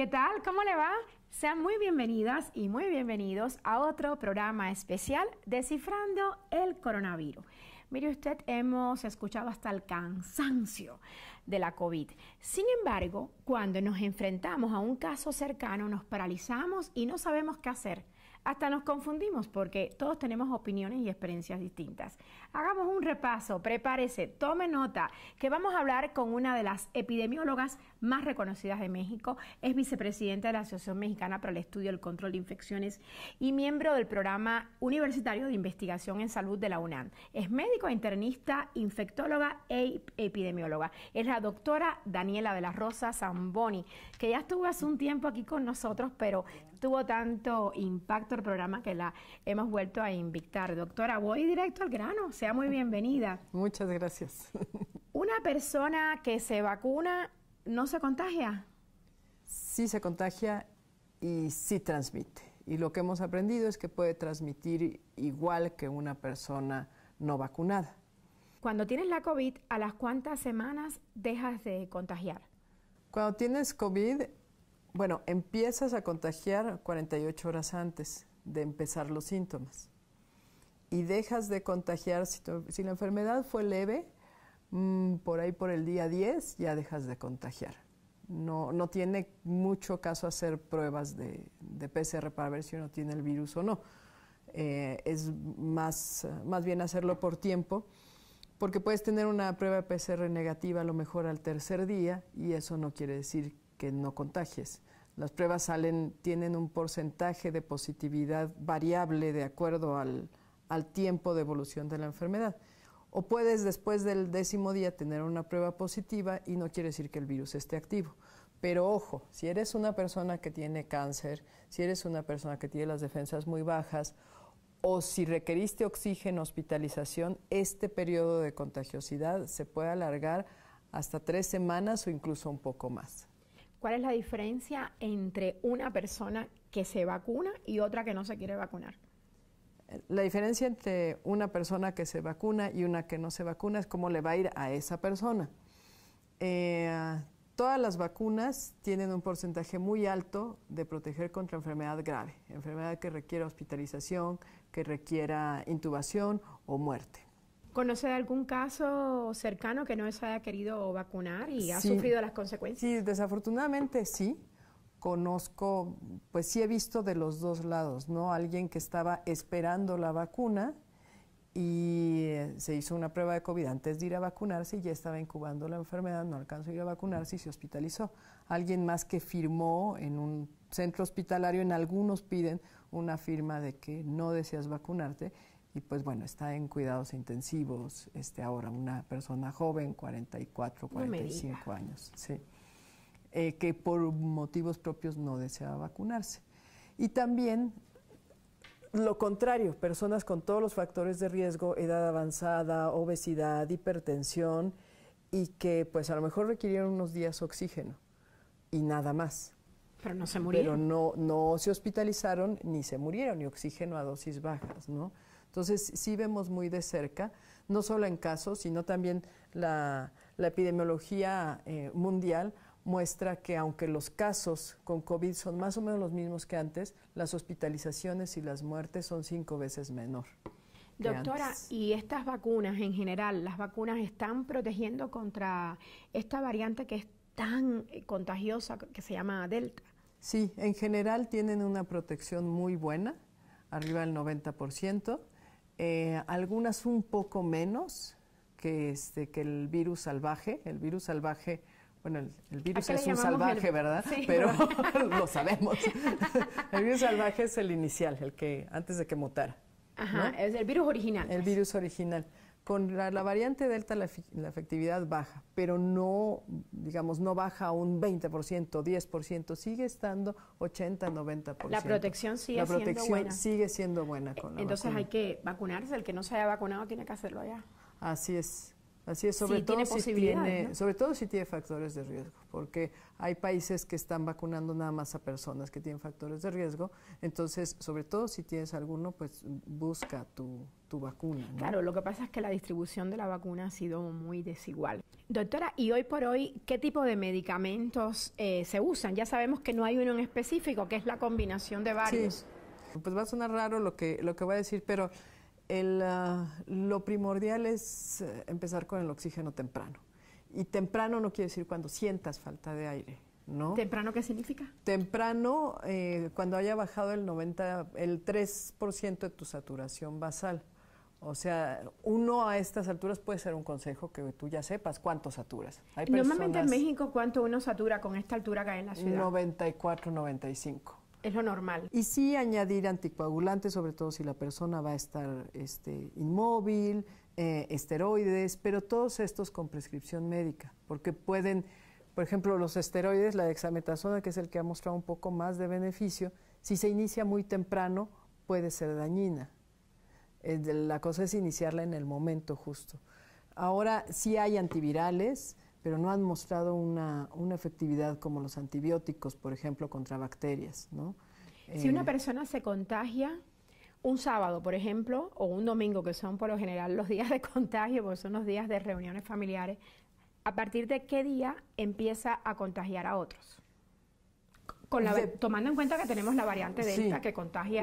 ¿Qué tal? ¿Cómo le va? Sean muy bienvenidas y muy bienvenidos a otro programa especial Descifrando el coronavirus. Mire usted, hemos escuchado hasta el cansancio de la COVID. Sin embargo, cuando nos enfrentamos a un caso cercano, nos paralizamos y no sabemos qué hacer. Hasta nos confundimos porque todos tenemos opiniones y experiencias distintas. Hagamos un repaso, prepárese, tome nota, que vamos a hablar con una de las epidemiólogas más reconocidas de México, es vicepresidenta de la Asociación Mexicana para el Estudio y el Control de Infecciones y miembro del programa universitario de investigación en salud de la UNAM. Es médico internista, infectóloga e epidemióloga. Es la doctora Daniela de la Rosa Zamboni, que ya estuvo hace un tiempo aquí con nosotros, pero tuvo tanto impacto el programa que la hemos vuelto a invitar. Doctora, voy directo al grano sea muy bienvenida. Muchas gracias. ¿Una persona que se vacuna no se contagia? Sí se contagia y sí transmite. Y lo que hemos aprendido es que puede transmitir igual que una persona no vacunada. Cuando tienes la COVID, ¿a las cuántas semanas dejas de contagiar? Cuando tienes COVID, bueno, empiezas a contagiar 48 horas antes de empezar los síntomas y dejas de contagiar, si, la enfermedad fue leve, mm, por ahí por el día 10 ya dejas de contagiar. No, no tiene mucho caso hacer pruebas de, PCR para ver si uno tiene el virus o no. Eh, es más, más bien hacerlo por tiempo, porque puedes tener una prueba de PCR negativa a lo mejor al tercer día y eso no quiere decir que no contagies. Las pruebas salen, tienen un porcentaje de positividad variable de acuerdo al, al tiempo de evolución de la enfermedad. O puedes después del décimo día tener una prueba positiva y no quiere decir que el virus esté activo. Pero ojo, si eres una persona que tiene cáncer, si eres una persona que tiene las defensas muy bajas o si requeriste oxígeno, hospitalización, este periodo de contagiosidad se puede alargar hasta tres semanas o incluso un poco más. ¿Cuál es la diferencia entre una persona que se vacuna y otra que no se quiere vacunar? La diferencia entre una persona que se vacuna y una que no se vacuna es cómo le va a ir a esa persona. Eh, todas las vacunas tienen un porcentaje muy alto de proteger contra enfermedad grave, enfermedad que requiera hospitalización, que requiera intubación o muerte. ¿Conoce de algún caso cercano que no se haya querido vacunar y ha sufrido las consecuencias? Sí, desafortunadamente sí conozco, pues sí he visto de los dos lados, ¿no? Alguien que estaba esperando la vacuna y eh, se hizo una prueba de COVID antes de ir a vacunarse y ya estaba incubando la enfermedad, no alcanzó a ir a vacunarse y se hospitalizó. Alguien más que firmó en un centro hospitalario, en algunos piden una firma de que no deseas vacunarte y pues bueno, está en cuidados intensivos este ahora una persona joven, 44, 45 años. Sí. Eh, que por motivos propios no deseaba vacunarse. Y también lo contrario, personas con todos los factores de riesgo, edad avanzada, obesidad, hipertensión, y que pues a lo mejor requirieron unos días oxígeno y nada más. Pero no se murieron. Pero no, se hospitalizaron ni se murieron, ni oxígeno a dosis bajas, ¿no? Entonces sí vemos muy de cerca, no solo en casos, sino también la, epidemiología eh, mundial muestra que aunque los casos con COVID son más o menos los mismos que antes, las hospitalizaciones y las muertes son cinco veces menor. Doctora, ¿y estas vacunas en general, las vacunas están protegiendo contra esta variante que es tan eh, contagiosa que se llama Delta? Sí, en general tienen una protección muy buena, arriba del 90%, eh, algunas un poco menos que, este, que el virus salvaje. El virus salvaje bueno, el, virus es un salvaje, ¿verdad? Sí, Pero lo sabemos. el virus salvaje es el inicial, el que antes de que mutara. Ajá, es el virus original. El pues. virus original. Con la, variante Delta la, efectividad baja, pero no, digamos, no baja un 20%, 10%, sigue estando 80, 90%. La protección sigue la protección sigue siendo buena con la Entonces hay que vacunarse, el que no se haya vacunado tiene que hacerlo allá. Así es. Así es, sobre, todo, si tiene, sobre todo si tiene factores de riesgo, porque hay países que están vacunando nada más a personas que tienen factores de riesgo, entonces, sobre todo si tienes alguno, pues busca tu, vacuna. Claro, lo que pasa es que la distribución de la vacuna ha sido muy desigual. Doctora, y hoy por hoy, ¿qué tipo de medicamentos eh, se usan? Ya sabemos que no hay uno en específico, que es la combinación de varios. Pues va a sonar raro lo que, lo que voy a decir, pero Ah, lo primordial es eh, empezar con el oxígeno temprano. Y temprano no quiere decir cuando sientas falta de aire, ¿no? ¿Temprano qué significa? Temprano eh, cuando haya bajado el 90, el 3% de tu saturación basal. O sea, uno a estas alturas puede ser un consejo que tú ya sepas cuánto saturas. Normalmente en México, ¿cuánto uno satura con esta altura hay en la ciudad? 94, 95. Es lo normal. Y sí añadir anticoagulantes, sobre todo si la persona va a estar este, inmóvil, eh, esteroides, pero todos estos con prescripción médica, porque pueden, por ejemplo, los esteroides, la dexametasona, que es el que ha mostrado un poco más de beneficio, si se inicia muy temprano, puede ser dañina. Eh, la cosa es iniciarla en el momento justo. Ahora sí hay antivirales, pero no han mostrado una, una efectividad como los antibióticos, por ejemplo, contra bacterias. ¿no? Si una eh, persona se contagia un sábado, por ejemplo, o un domingo, que son por lo general los días de contagio, porque son los días de reuniones familiares, ¿a partir de qué día empieza a contagiar a otros? Con la, tomando en cuenta que tenemos la variante delta que contagia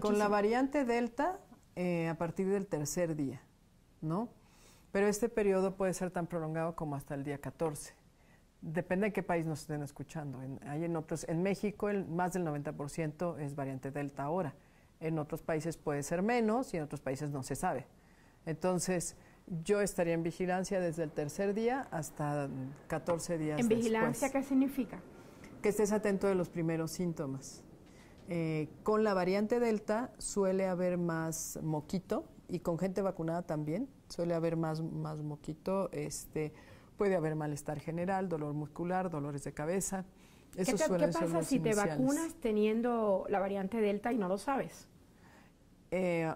con la variante delta eh, a partir del tercer día, ¿no? Pero este periodo puede ser tan prolongado como hasta el día 14. Depende de qué país nos estén escuchando. En, hay en otros, en México el, más del 90% es variante Delta ahora. En otros países puede ser menos y en otros países no se sabe. Entonces, yo estaría en vigilancia desde el tercer día hasta 14 días. ¿En vigilancia qué significa? Que estés atento de los primeros síntomas. Eh, con la variante Delta suele haber más moquito, y con gente vacunada también suele haber más, más moquito, este, puede haber malestar general, dolor muscular, dolores de cabeza. ¿Qué, pasa si te vacunas teniendo la variante Delta y no lo sabes? Eh,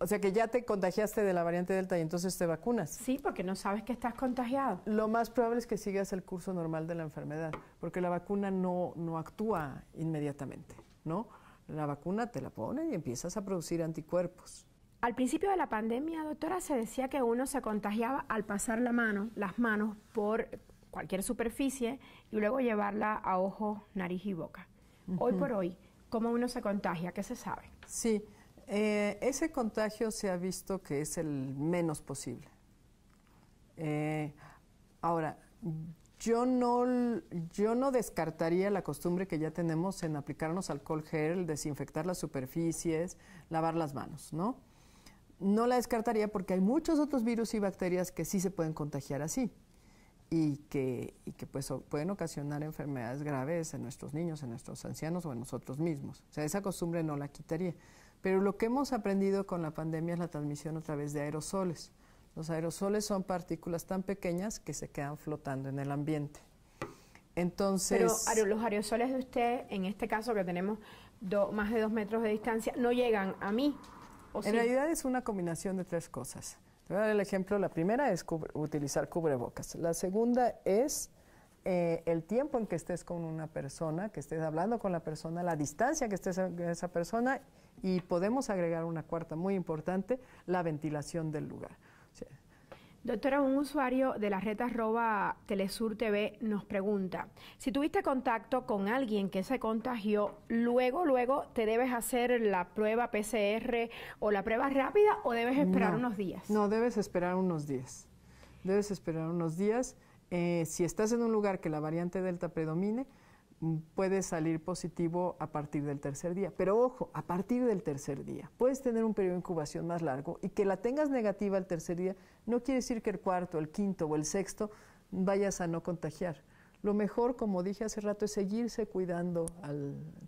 o sea que ya te contagiaste de la variante Delta y entonces te vacunas. Sí, porque no sabes que estás contagiado. Lo más probable es que sigas el curso normal de la enfermedad, porque la vacuna no, no actúa inmediatamente, ¿no? La vacuna te la pone y empiezas a producir anticuerpos. Al principio de la pandemia, doctora, se decía que uno se contagiaba al pasar la mano, las manos por cualquier superficie y luego llevarla a ojo, nariz y boca. Hoy por hoy, ¿cómo uno se contagia? ¿Qué se sabe? Sí, eh, ese contagio se ha visto que es el menos posible. Eh, ahora, yo no, yo no descartaría la costumbre que ya tenemos en aplicarnos alcohol gel, desinfectar las superficies, lavar las manos, ¿no? no la descartaría porque hay muchos otros virus y bacterias que sí se pueden contagiar así y que, pues, pueden ocasionar enfermedades graves en nuestros niños, en nuestros ancianos o en nosotros mismos. O sea, esa costumbre no la quitaría. Pero lo que hemos aprendido con la pandemia es la transmisión a través de aerosoles. Los aerosoles son partículas tan pequeñas que se quedan flotando en el ambiente. Entonces, Pero los aerosoles de usted, en este caso que tenemos más de dos metros de distancia, no llegan a mí en realidad es una combinación de tres cosas. Te voy a dar el ejemplo. La primera es utilizar cubrebocas. La segunda es eh, el tiempo en que estés con una persona, que estés hablando con la persona, la distancia que estés con esa persona y podemos agregar una cuarta muy importante, la ventilación del lugar. Doctora, un usuario de la red arroba Telesur TV nos pregunta, si tuviste contacto con alguien que se contagió, luego, luego te debes hacer la prueba PCR o la prueba rápida o debes esperar unos días. No, debes esperar unos días. Debes esperar unos días. Eh, si estás en un lugar que la variante Delta predomine, mm, puede salir positivo a partir del tercer día. Pero ojo, a partir del tercer día. Puedes tener un periodo de incubación más largo y que la tengas negativa el tercer día no quiere decir que el cuarto, el quinto o el sexto vayas a no contagiar. Lo mejor, como dije hace rato, es seguirse cuidando,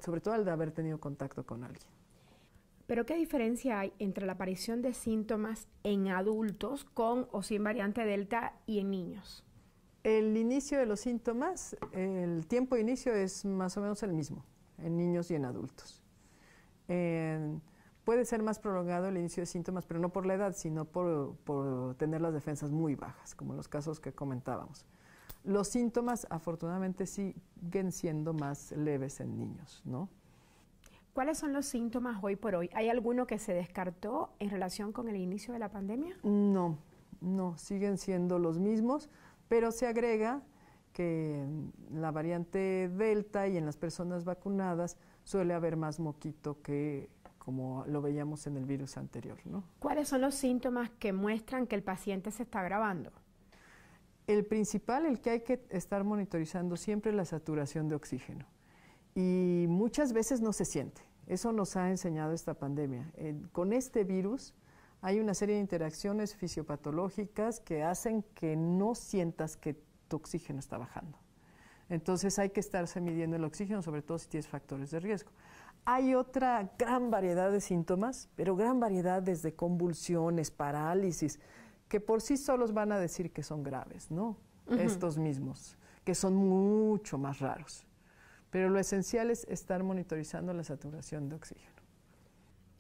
sobre todo al de haber tenido contacto con alguien. Pero ¿qué diferencia hay entre la aparición de síntomas en adultos con o sin variante Delta y en niños? El inicio de los síntomas, el tiempo de inicio es más o menos el mismo en niños y en adultos. Puede ser más prolongado el inicio de síntomas, pero no por la edad, sino por, tener las defensas muy bajas, como los casos que comentábamos. Los síntomas, afortunadamente, siguen siendo más leves en niños, ¿no? ¿Cuáles son los síntomas hoy por hoy? ¿Hay alguno que se descartó en relación con el inicio de la pandemia? No, no, siguen siendo los mismos, pero se agrega que la variante Delta y en las personas vacunadas suele haber más moquito que como lo veíamos en el virus anterior. ¿Cuáles son los síntomas que muestran que el paciente se está agravando? El principal, el que hay que estar monitorizando siempre es la saturación de oxígeno. Y muchas veces no se siente. Eso nos ha enseñado esta pandemia. con este virus hay una serie de interacciones fisiopatológicas que hacen que no sientas que tu oxígeno está bajando. Entonces hay que estarse midiendo el oxígeno, sobre todo si tienes factores de riesgo. Hay otra gran variedad de síntomas, pero gran variedad de convulsiones, parálisis, que por sí solos van a decir que son graves, ¿no? Estos mismos, que son mucho más raros. Pero lo esencial es estar monitorizando la saturación de oxígeno.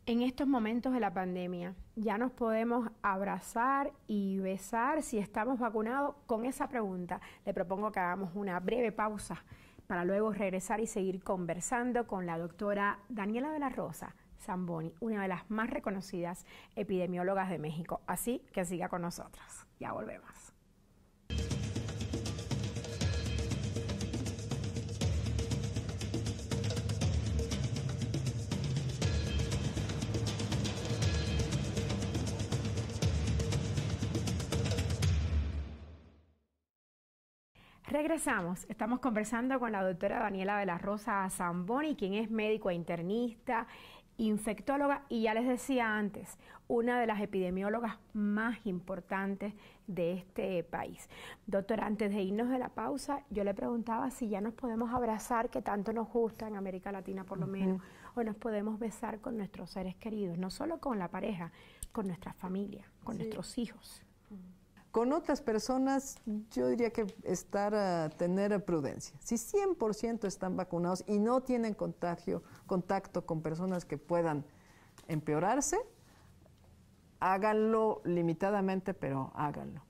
En estos momentos de la pandemia, ¿ya nos podemos abrazar y besar si estamos vacunados? Con esa pregunta le propongo que hagamos una breve pausa para luego regresar y seguir conversando con la doctora Daniela de la Rosa Zamboni, una de las más reconocidas epidemiólogas de México. Así que siga con nosotros. Ya volvemos. Regresamos. Estamos conversando con la doctora Daniela de la Rosa Zamboni, quien es médico e internista, infectóloga y ya les decía antes, una de las epidemiólogas más importantes de este país. Doctora, antes de irnos de la pausa, yo le preguntaba si ya nos podemos abrazar, que tanto nos gusta en América Latina por lo menos, o nos podemos besar con nuestros seres queridos, no solo con la pareja, con nuestra familia, con nuestros hijos. Con otras personas, yo diría que estar a tener prudencia. Si 100% están vacunados y no tienen contagio, contacto con personas que puedan empeorarse, háganlo limitadamente, pero háganlo.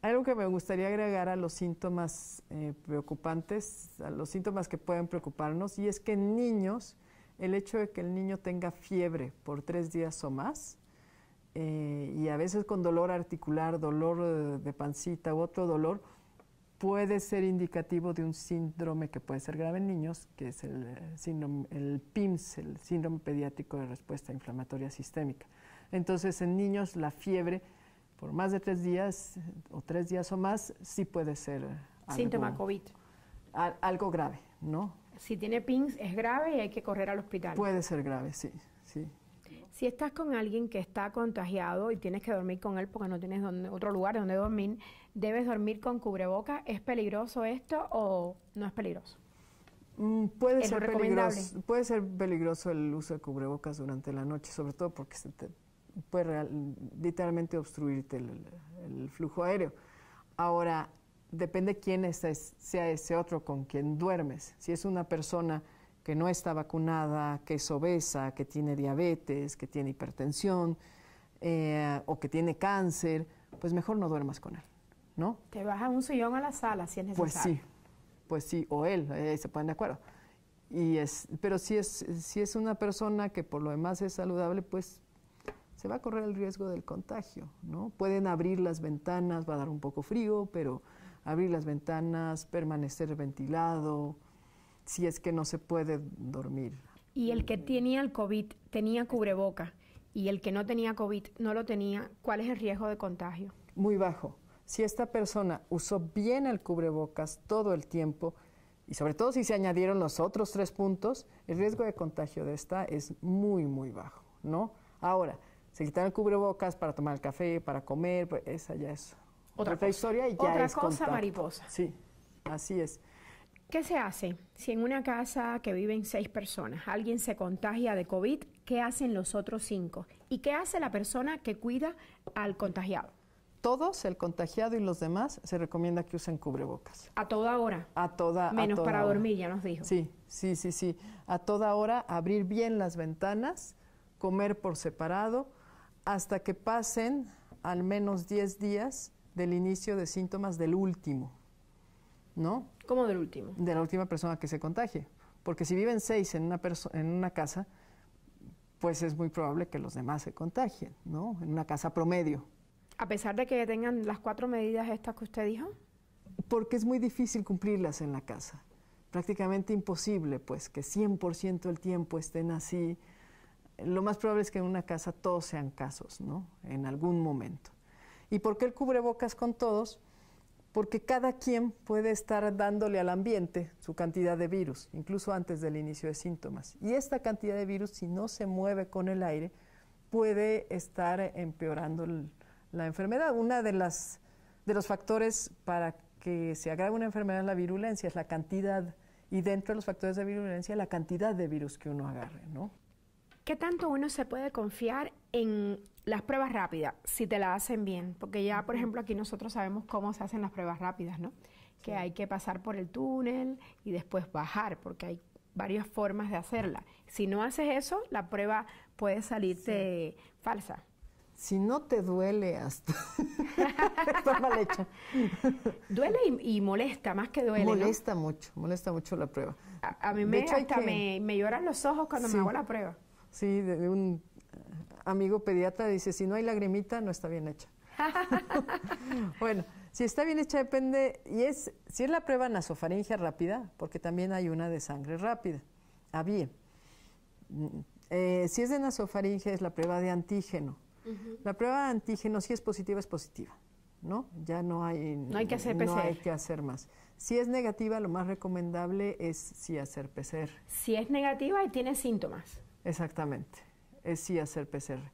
Algo que me gustaría agregar a los síntomas eh, preocupantes, a los síntomas que pueden preocuparnos, y es que en niños, el hecho de que el niño tenga fiebre por tres días o más, eh, y a veces con dolor articular, dolor eh, de, pancita u otro dolor, puede ser indicativo de un síndrome que puede ser grave en niños, que es el, eh, síndrome, el PIMS, el síndrome pediátrico de respuesta inflamatoria sistémica. Entonces, en niños la fiebre por más de tres días o tres días o más sí puede ser algo, COVID. algo grave, ¿no? Si tiene PIMS es grave y hay que correr al hospital. Puede ser grave, sí, sí. Si estás con alguien que está contagiado y tienes que dormir con él porque no tienes otro lugar donde dormir, ¿debes dormir con cubrebocas? ¿Es peligroso esto o no es peligroso? Mm, puede, ser peligroso, puede ser peligroso el uso de cubrebocas durante la noche, sobre todo porque puede literalmente obstruirte el, flujo aéreo. Ahora, depende quién sea ese otro con quien duermes. Si es una persona que no está vacunada, que es obesa, que tiene diabetes, que tiene hipertensión eh, o que tiene cáncer, pues mejor no duermas con él, ¿no? Te baja un sillón a la sala si es pues necesario. Pues sí, pues sí, o él, eh, se ponen de acuerdo. Y es, pero si es, si es una persona que por lo demás es saludable, pues se va a correr el riesgo del contagio, ¿no? Pueden abrir las ventanas, va a dar un poco frío, pero abrir las ventanas, permanecer ventilado, si es que no se puede dormir. Y el que tenía el COVID tenía cubreboca y el que no tenía COVID no lo tenía, ¿cuál es el riesgo de contagio? Muy bajo. Si esta persona usó bien el cubrebocas todo el tiempo, y sobre todo si se añadieron los otros tres puntos, el riesgo de contagio de esta es muy, muy bajo, ¿no? Ahora, se quitan el cubrebocas para tomar el café, para comer, pues esa ya es otra, historia y ya Otra cosa mariposa. Sí, así es. ¿Qué se hace si en una casa que viven seis personas alguien se contagia de COVID? ¿Qué hacen los otros cinco? ¿Y qué hace la persona que cuida al contagiado? Todos, el contagiado y los demás, se recomienda que usen cubrebocas. ¿A toda hora? A toda hora. Menos para dormir, ya nos dijo. Sí, sí, sí, sí. A toda hora, abrir bien las ventanas, comer por separado, hasta que pasen al menos 10 días del inicio de síntomas del último, ¿no? ¿Cómo del último? De la última persona que se contagie. Porque si viven seis en una, en una casa, pues es muy probable que los demás se contagien, ¿no? En una casa promedio. A pesar de que tengan las cuatro medidas estas que usted dijo. Porque es muy difícil cumplirlas en la casa. Prácticamente imposible, pues, que 100% del tiempo estén así. Lo más probable es que en una casa todos sean casos, ¿no? En algún momento. ¿Y por qué el cubrebocas con todos? porque cada quien puede estar dándole al ambiente su cantidad de virus, incluso antes del inicio de síntomas. Y esta cantidad de virus, si no se mueve con el aire, puede estar empeorando la enfermedad. Una de de los factores para que se agrave una enfermedad es la virulencia, es la cantidad y dentro de los factores de virulencia la cantidad de virus que uno agarre, ¿no? ¿Qué tanto uno se puede confiar en las pruebas rápidas, si te la hacen bien, porque ya, por ejemplo, aquí nosotros sabemos cómo se hacen las pruebas rápidas, ¿no? Que hay que pasar por el túnel y después bajar, porque hay varias formas de hacerla. Si no haces eso, la prueba puede salirte falsa. Si no te duele hasta está mal hecha. duele y, molesta, más que duele. Molesta mucho, molesta mucho la prueba. A, mí me, me, me, lloran los ojos cuando me hago la prueba. Sí, de un amigo pediatra dice, si no hay lagrimita, no está bien hecha. bueno, si está bien hecha depende, y es, si es la prueba nasofaringia rápida, porque también hay una de sangre rápida, había. Ah, bien mm, eh, si es de nasofaringe es la prueba de antígeno. La prueba de antígeno, si es positiva, es positiva, ¿no? Ya no hay, no hay, que, hacer PCR. No hay que hacer más. Si es negativa, lo más recomendable es si hacer PCR. Si es negativa y tiene síntomas. Exactamente es sí hacer PCR.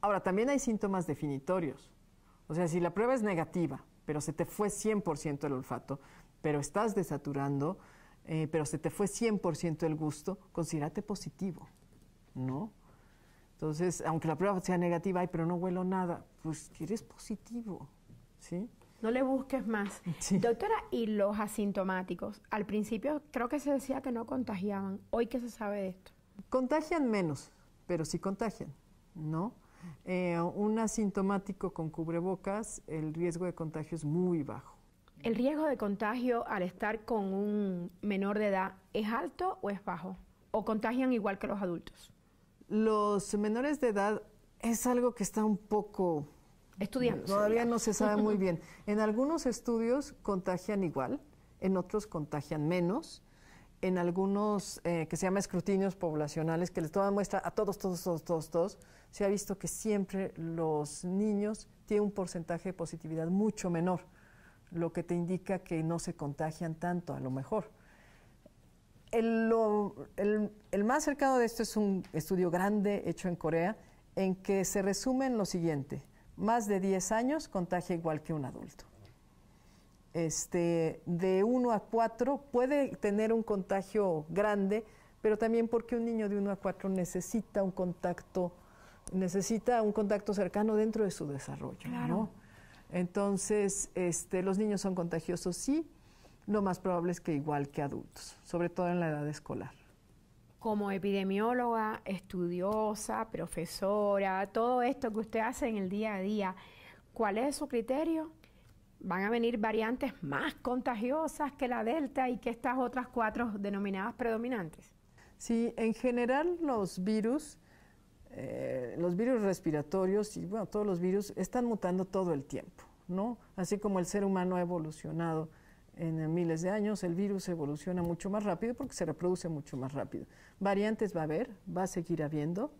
Ahora, también hay síntomas definitorios. O sea, si la prueba es negativa, pero se te fue 100% el olfato, pero estás desaturando, eh, pero se te fue 100% el gusto, considerate positivo, ¿no? Entonces, aunque la prueba sea negativa, ay, pero no huelo nada, pues eres positivo, ¿sí? No le busques más. Doctora, y los asintomáticos. Al principio creo que se decía que no contagiaban. Hoy qué se sabe de esto. Contagian menos pero sí contagian, ¿no? Eh, un asintomático con cubrebocas, el riesgo de contagio es muy bajo. ¿El riesgo de contagio al estar con un menor de edad es alto o es bajo? ¿O contagian igual que los adultos? Los menores de edad es algo que está un poco... Estudiando. Todavía no se sabe muy bien. En algunos estudios contagian igual, en otros contagian menos en algunos eh, que se llama escrutinios poblacionales, que les toma muestra a todos, todos, todos, todos, se ha visto que siempre los niños tienen un porcentaje de positividad mucho menor, lo que te indica que no se contagian tanto, a lo mejor. El, más cercano de esto es un estudio grande hecho en Corea, en que se resume en lo siguiente, más de 10 años contagia igual que un adulto este, de 1 a 4 puede tener un contagio grande, pero también porque un niño de 1 a 4 necesita un contacto, necesita un contacto cercano dentro de su desarrollo. Entonces, este, los niños son contagiosos, sí, lo más probable es que igual que adultos, sobre todo en la edad escolar. Como epidemióloga, estudiosa, profesora, todo esto que usted hace en el día a día, ¿cuál es su criterio van a venir variantes más contagiosas que la Delta y que estas otras cuatro denominadas predominantes. Sí, en general los virus, eh, los virus respiratorios y bueno, todos los virus están mutando todo el tiempo, ¿no? Así como el ser humano ha evolucionado en miles de años, el virus evoluciona mucho más rápido porque se reproduce mucho más rápido. Variantes va a haber, va a seguir habiendo.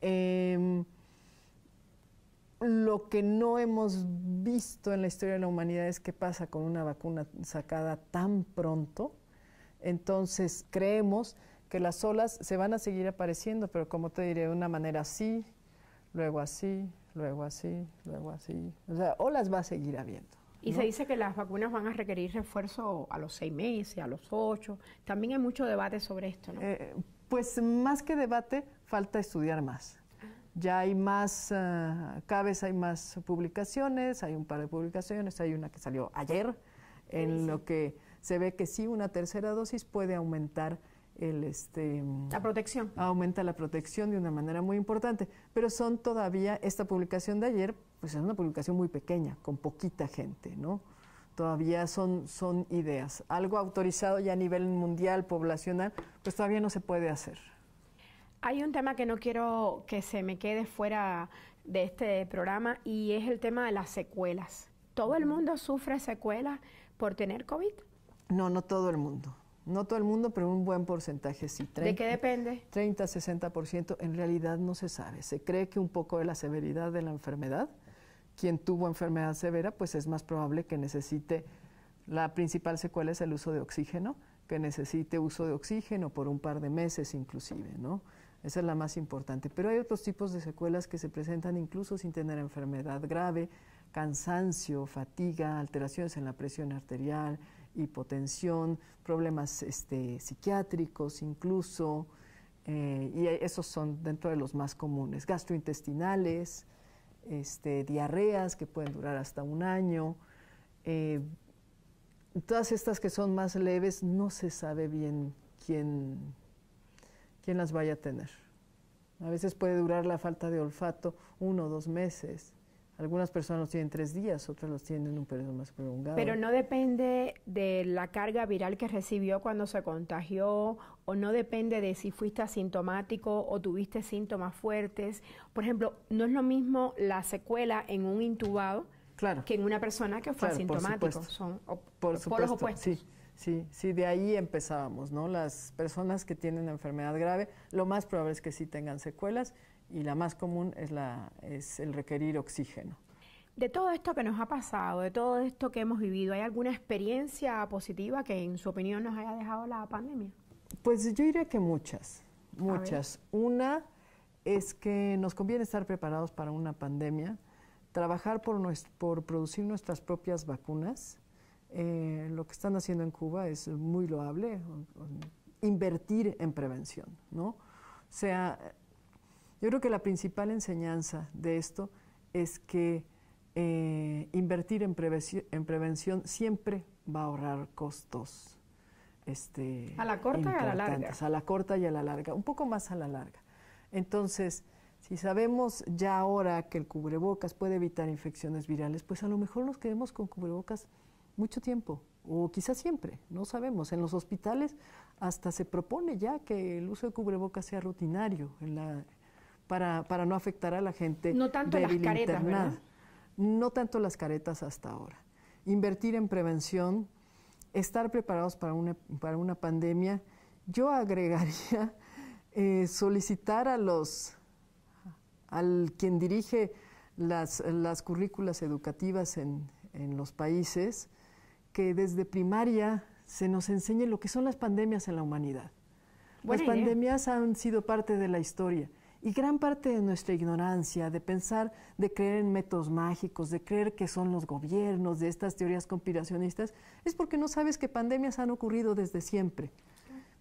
Em, lo que no hemos visto en la historia de la humanidad es qué pasa con una vacuna sacada tan pronto. Entonces creemos que las olas se van a seguir apareciendo, pero como te diré, de una manera así, luego así, luego así, luego así. O sea, olas va a seguir habiendo. Y se dice que las vacunas van a requerir refuerzo a los seis meses, a los ocho. También hay mucho debate sobre esto, ¿no? Eh, pues más que debate, falta estudiar más. Ya hay más, ah, cada vez hay más publicaciones, hay un par de publicaciones, hay una que salió ayer, en lo que se ve que sí, una tercera dosis puede aumentar el este la protección. Aumenta la protección de una manera muy importante. Pero son todavía, esta publicación de ayer, pues es una publicación muy pequeña, con poquita gente, ¿no? Todavía son, son ideas. Algo autorizado ya a nivel mundial, poblacional, pues todavía no se puede hacer. Hay un tema que no quiero que se me quede fuera de este programa y es el tema de las secuelas. ¿Todo el mundo sufre secuelas por tener COVID? No, no todo el mundo. No todo el mundo, pero un buen porcentaje sí. ¿De qué depende? 30, 60%. En realidad no se sabe. Se cree que un poco de la severidad de la enfermedad, quien tuvo enfermedad severa, pues es más probable que necesite, la principal secuela es el uso de oxígeno, que necesite uso de oxígeno por un par de meses inclusive, ¿no? Esa es la más importante. Pero hay otros tipos de secuelas que se presentan incluso sin tener enfermedad grave, cansancio, fatiga, alteraciones en la presión arterial, hipotensión, problemas este, psiquiátricos incluso, eh, y esos son dentro de los más comunes, gastrointestinales, este, diarreas que pueden durar hasta un año. Eh, todas estas que son más leves no se sabe bien quién ¿Quién las vaya a tener. A veces puede durar la falta de olfato uno o dos meses. Algunas personas los tienen tres días, otras los tienen un periodo más prolongado. Pero no depende de la carga viral que recibió cuando se contagió, o no depende de si fuiste asintomático o tuviste síntomas fuertes. Por ejemplo, no es lo mismo la secuela en un intubado que en una persona que fue asintomático. Por Son supuesto, opuestos. Sí. Sí, sí, de ahí empezábamos, ¿no? Las personas que tienen enfermedad grave, lo más probable es que sí tengan secuelas y la más común es, la, es el requerir oxígeno. De todo esto que nos ha pasado, de todo esto que hemos vivido, ¿hay alguna experiencia positiva que en su opinión nos haya dejado la pandemia? Pues yo diría que muchas, muchas. Una es que nos conviene estar preparados para una pandemia, trabajar por, por producir nuestras propias vacunas eh, lo que están haciendo en Cuba es muy loable, invertir en prevención, ¿no? O sea, yo creo que la principal enseñanza de esto es que eh, invertir en, prevención, en prevención siempre va a ahorrar costos. Este, a la corta y a la larga. A la corta y a la larga, un poco más a la larga. Entonces, si sabemos ya ahora que el cubrebocas puede evitar infecciones virales, pues a lo mejor nos quedemos con cubrebocas mucho tiempo, o quizás siempre, no sabemos. En los hospitales hasta se propone ya que el uso de cubrebocas sea rutinario para, no afectar a la gente. No tanto las caretas, No tanto las caretas hasta ahora. Invertir en prevención, estar preparados para una, para una pandemia. Yo agregaría eh, solicitar a los, al quien dirige las, las currículas educativas en, en los países, que desde primaria se nos enseñe lo que son las pandemias en la humanidad. las pandemias han sido parte de la historia y gran parte de nuestra ignorancia, de pensar, de creer en métodos mágicos, de creer que son los gobiernos, de estas teorías conspiracionistas, es porque no sabes que pandemias han ocurrido desde siempre.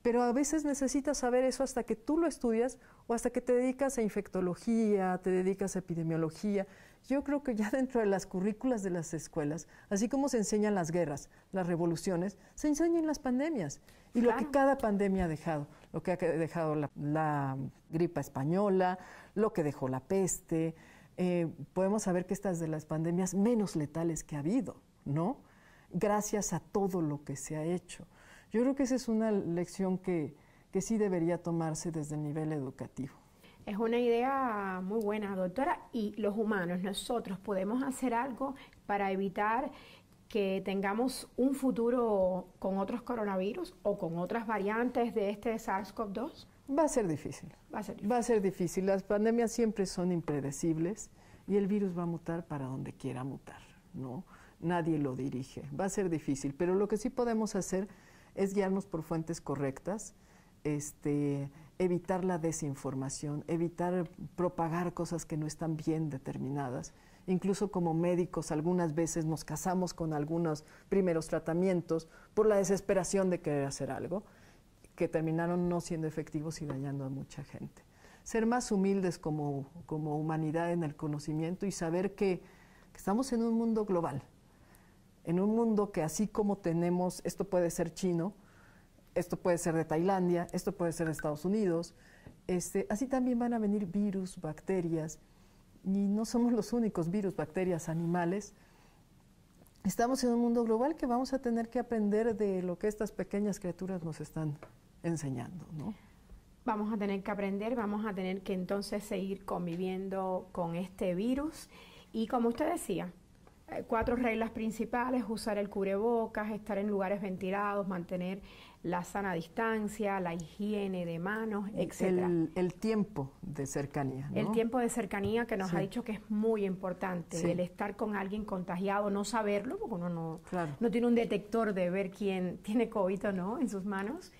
Pero a veces necesitas saber eso hasta que tú lo estudias o hasta que te dedicas a infectología, te dedicas a epidemiología, yo creo que ya dentro de las currículas de las escuelas, así como se enseñan las guerras, las revoluciones, se enseñan las pandemias y lo que cada pandemia ha dejado, lo que ha dejado la, gripa española, lo que dejó la peste. Eh, podemos saber que estas de las pandemias menos letales que ha habido, ¿no? Gracias a todo lo que se ha hecho. Yo creo que esa es una lección que sí debería tomarse desde el nivel educativo. Es una idea muy buena, doctora. Y los humanos, nosotros podemos hacer algo para evitar que tengamos un futuro con otros coronavirus o con otras variantes de este SARS-CoV-2? Va a ser difícil. Va a ser difícil. Las pandemias siempre son impredecibles y el virus va a mutar para donde quiera mutar, ¿no? Nadie lo dirige. Va a ser difícil, pero lo que sí podemos hacer es guiarnos por fuentes correctas, este, evitar la desinformación, evitar propagar cosas que no están bien determinadas. Incluso como médicos algunas veces nos casamos con algunos primeros tratamientos por la desesperación de querer hacer algo, que terminaron no siendo efectivos y dañando a mucha gente. Ser más humildes como, como humanidad en el conocimiento y saber que, que estamos en un mundo global, en un mundo que así como tenemos, esto puede ser chino, esto puede ser de Tailandia, esto puede ser de Estados Unidos. Este, así también van a venir virus, bacterias, y no somos los únicos virus, bacterias, animales. Estamos en un mundo global que vamos a tener que aprender de lo que estas pequeñas criaturas nos están enseñando, ¿no? Vamos a tener que aprender, vamos a tener que entonces seguir conviviendo con este virus. Y como usted decía, eh, cuatro reglas principales, usar el cubrebocas, estar en lugares ventilados, mantener la sana distancia, la higiene de manos, etcétera. El, tiempo de cercanía. El tiempo de cercanía que nos ha dicho que es muy importante. El estar con alguien contagiado, no saberlo, porque uno no tiene un detector de ver quién tiene COVID o no en sus manos.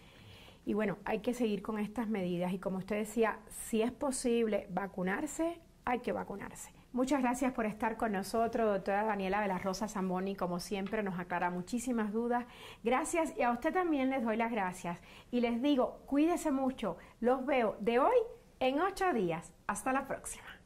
Y bueno, hay que seguir con estas medidas. Y como usted decía, si es posible vacunarse, hay que vacunarse. Muchas gracias por estar con nosotros, doctora Daniela de las Rosas Zamboni, como siempre nos aclara muchísimas dudas. Gracias y a usted también les doy las gracias. Y les digo, cuídese mucho, los veo de hoy en ocho días. Hasta la próxima.